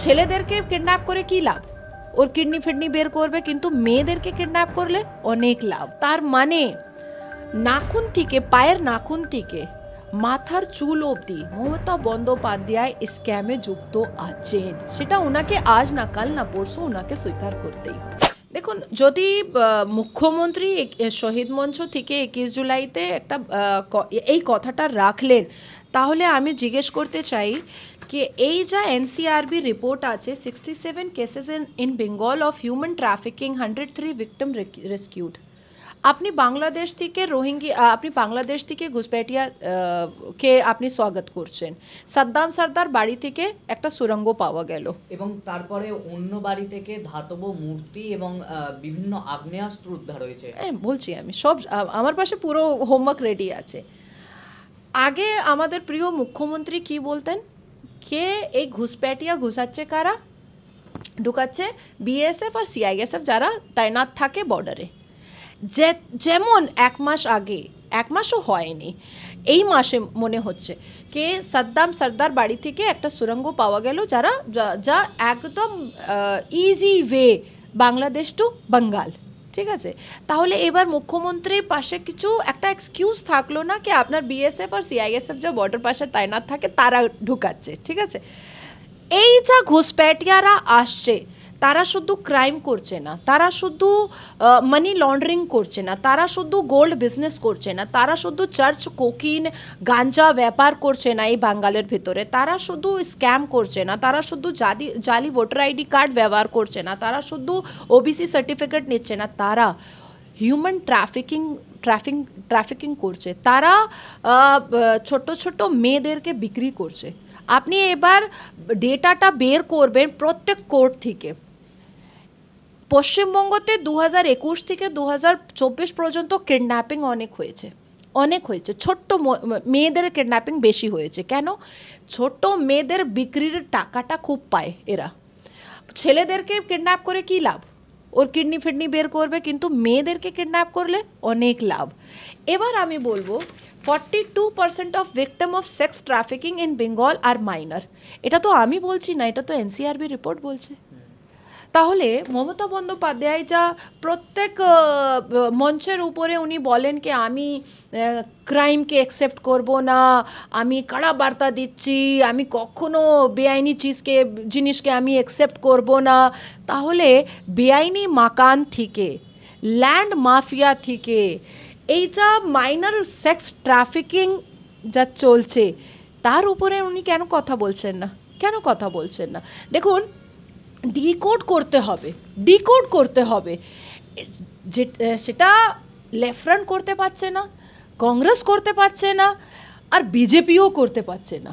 ছেলেদেরকে কিডন্যাপ করে কি লাভ ওর কিডনি ফিডনি বের করবে কিন্তু মেয়েদেরকে কিডন্যাপ করলে অনেক লাভ তার মানে নাখুন থেকে পায়ের নাখুন থেকে মাথার চুল অবধি মমতা বন্দ্যোপাধ্যায় স্ক্যামে যুক্ত আছেন সেটা ওনাকে আজ না কাল না পরশু ওনাকে স্বীকার করতেই দেখুন যদি মুখ্যমন্ত্রী শহীদ মঞ্চ থেকে একুশ জুলাইতে একটা এই কথাটা রাখলেন তাহলে আমি জিজ্ঞেস করতে চাই কে এই যা এনসিআরবি রিপোর্ট আছে sixty seven cases in in Bengal of human trafficking hundred three victim rescued আপনি বাংলাদেশ থেকে রোহিঙ্গি আপনি বাংলাদেশ থেকে ঘুষপেটিয়া কে আপনি স্বাগত করছেন সাদ্দাম সর্দার বাড়ি থেকে একটা সুরঙ্গ পাওয়া গেল এবং তারপরে অন্য বাড়ি থেকে ধাতব মূর্তি এবং বিভিন্ন আগ্নেয়াস্ত্র উদ্ধার হয়েছে হ্যাঁ বলছি আমি সব আমার পাশে পুরো হোমওয়ার্ক রেডি আছে আগে আমাদের প্রিয় মুখ্যমন্ত্রী কি বলতেন কে এই ঘুষপ্যাটিয়া ঘুষাচ্ছে কারা ঢুকাচ্ছে বিএসএফ আর সিআইএসএফ যারা তাইনাত থাকে বর্ডারে যে যেমন এক মাস আগে এক মাসও হয়নি এই মাসে মনে হচ্ছে কে সাদ্দাম সর্দার বাড়ি থেকে একটা সুরঙ্গ পাওয়া গেল যারা যা একদম easy way Bangladesh to Bengal ঠিক আছে তাহলে এবার মুখ্যমন্ত্রীর পাশে কিছু একটা এক্সকিউজ থাকলো না কি আপনার বিএসএফ আর সিআইএসএফ যা বর্ডার পাশে তাইনাত থাকে তারা ঢুকাচ্ছে ঠিক আছে এই যা ঘুষপ্যাটিয়ারা আসছে তারা শুধু ক্রাইম করছে না তারা শুধু মানি লন্ডারিং করছে না তারা শুধু গোল্ড বিজনেস করছে না তারা শুধু চার্চ কোকিন গাঞ্জা ব্যাপার করছে না এই বাঙ্গালের ভিতরে তারা শুধু স্ক্যাম করছে না তারা শুধু জালি জালি ভোটার আইডি কার্ড ব্যবহার করছে না তারা শুধু ওবিসি সার্টিফিকেট নিচ্ছে না তারা হিউম্যান ট্রাফিকিং ট্রাফিং ট্রাফিকিং করছে তারা ছোট ছোট মেয়েদেরকে বিক্রি করছে আপনি এবার ডেটাটা বের করবেন প্রত্যেক কোর্ট থেকে পশ্চিমবঙ্গতে দু হাজার একুশ থেকে দু হাজার চব্বিশ পর্যন্ত কিডন্যাপিং অনেক হয়েছে অনেক হয়েছে ছোট্ট মেয়েদের কিডন্যাপিং বেশি হয়েছে কেন ছোট্ট মেয়েদের বিক্রির টাকাটা খুব পায় এরা ছেলেদেরকে কিডন্যাপ করে কি লাভ ওর কিডনি ফিডনি বের করবে কিন্তু মেয়েদেরকে কিডন্যাপ করলে অনেক লাভ এবার আমি বলবো forty two percent of victim of sex trafficking in Bengal আর মাইনার এটা তো আমি বলছি না এটা তো এনসিআরবি রিপোর্ট বলছে তাহলে মমতা বন্দ্যোপাধ্যায় যা প্রত্যেক মঞ্চের উপরে উনি বলেন কি আমি ক্রাইমকে অ্যাকসেপ্ট করব না আমি কড়া বার্তা দিচ্ছি আমি কখনো বেআইনি চিজকে জিনিসকে আমি অ্যাকসেপ্ট করব না তাহলে বেআইনি মাকান থেকে ল্যান্ড মাফিয়া থেকে এই যা মাইনার সেক্স ট্রাফিকিং যা চলছে তার উপরে উনি কেন কথা বলছেন না কেন কথা বলছেন না দেখুন ডিকোড করতে হবে ডিকোড করতে হবে সেটা লেফট করতে পারছে না কংগ্রেস করতে পারছে না আর বিজেপিও করতে পারছে না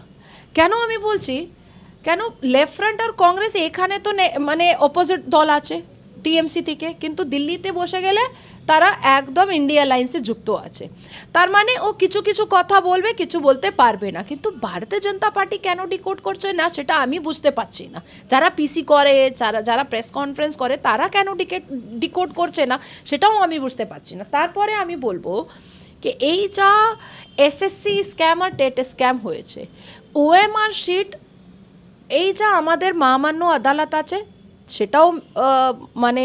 কেন আমি বলছি কেন লেফট আর কংগ্রেস এখানে তো মানে অপোজিট দল আছে টিএমসি থেকে কিন্তু দিল্লিতে বসে গেলে তারা একদম ইন্ডিয়া লাইন্সে যুক্ত আছে তার মানে ও কিছু কিছু কথা বলবে কিছু বলতে পারবে না কিন্তু ভারতীয় জনতা পার্টি কেন ডিকোড করছে না সেটা আমি বুঝতে পারছি না যারা পিসি করে যারা যারা প্রেস কনফারেন্স করে তারা কেন ডিকেট ডিকোড করছে না সেটাও আমি বুঝতে পারছি না তারপরে আমি বলবো যে এই যা এসএসসি স্ক্যাম আর টেট স্ক্যাম হয়েছে ওএমআর শিট এই যা আমাদের মামান্য আদালত আছে সেটাও মানে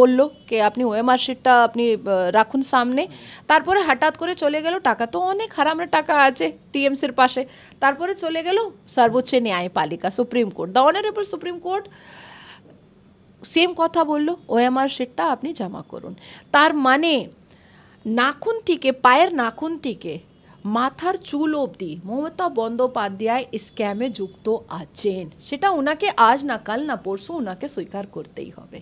বলল যে আপনি ওএমআর শিটটা আপনি রাখুন সামনে তারপরে হঠাৎ করে চলে গেল টাকা তো অনেক হারামের টাকা আছে টিএমসির পাশে তারপরে চলে গেল সর্বোচ্চ ন্যায়পালিকা supreme court the honourable supreme court same কথা বলল ওএমআর শিটটা আপনি জমা করুন তার মানে নাখুন থেকে পায়ের নাখুন থেকে মাথার চুল অবধি মমতা বন্দ্যোপাধ্যায় স্ক্যামে যুক্ত আছেন সেটা ওনাকে আজ না কাল না পরশু ওনাকে স্বীকার করতেই হবে